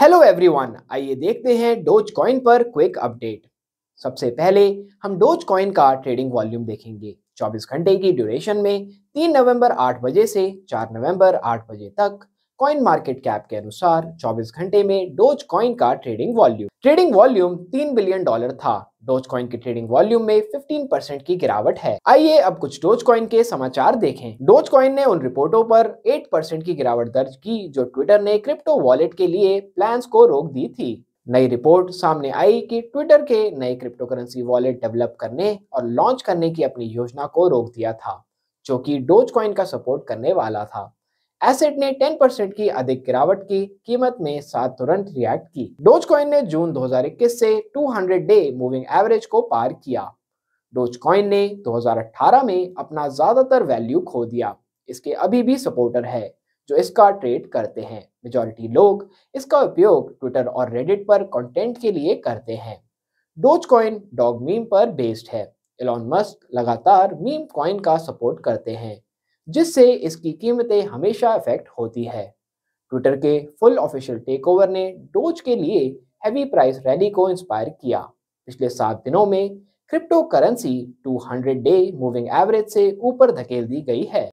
hello everyone आइए देखते हैं डोज कॉइन पर क्विक अपडेट सबसे पहले हम डोज कॉइन का ट्रेडिंग वॉल्यूम देखेंगे 24 घंटे की ड्यूरेशन में 3 नवंबर 8 बजे से 4 नवंबर 8 बजे तक कॉइन मार्केट कैप के अनुसार 24 घंटे में डोज कॉइन का trading volume trading volume 3 billion dollar था डोज कॉइन की ट्रेडिंग वॉल्यूम में 15 परसेंट की गिरावट है आइए अब कुछ डोज कॉइन के समाचार देखें डोज कॉइन ने उन रिपोर्टों पर 8 परसेंट की गिरावट दर्ज की जो ट्विटर ने क्रिप्टो वॉलेट के लिए प्लान को रोक दी थी नई रिपोर्ट सामने आई कि ट्विटर के नए क्रिप्टो करेंसी वॉलेट डेवलप करने और लॉन्च करने की अपनी योजना को रोक दिया था जो कि डोज कॉइन का सपोर्ट करने वाला था एसेट ने 10% की अधिक गिरावट की कीमत में साथ तुरंत रिएक्ट की डोज कॉइन ने जून 2021 से 200 डे मूविंग एवरेज को पार किया डोज कॉइन ने 2018 में अपना ज्यादातर वैल्यू खो दिया इसके अभी भी सपोर्टर है जो इसका ट्रेड करते हैं मेजोरिटी लोग इसका उपयोग ट्विटर और रेडिट पर कंटेंट के लिए करते हैं डोज कॉइन डॉग मीम पर बेस्ड है एलॉन मस्क लगातार मीम कॉइन का सपोर्ट करते हैं जिससे इसकी कीमतें हमेशा इफेक्ट होती है ट्विटर के फुल ऑफिशियल टेकओवर ने डोज के लिए हैवी प्राइस रैली को इंस्पायर किया पिछले सात दिनों में cryptocurrency 200 day moving average से ऊपर धकेल दी गई है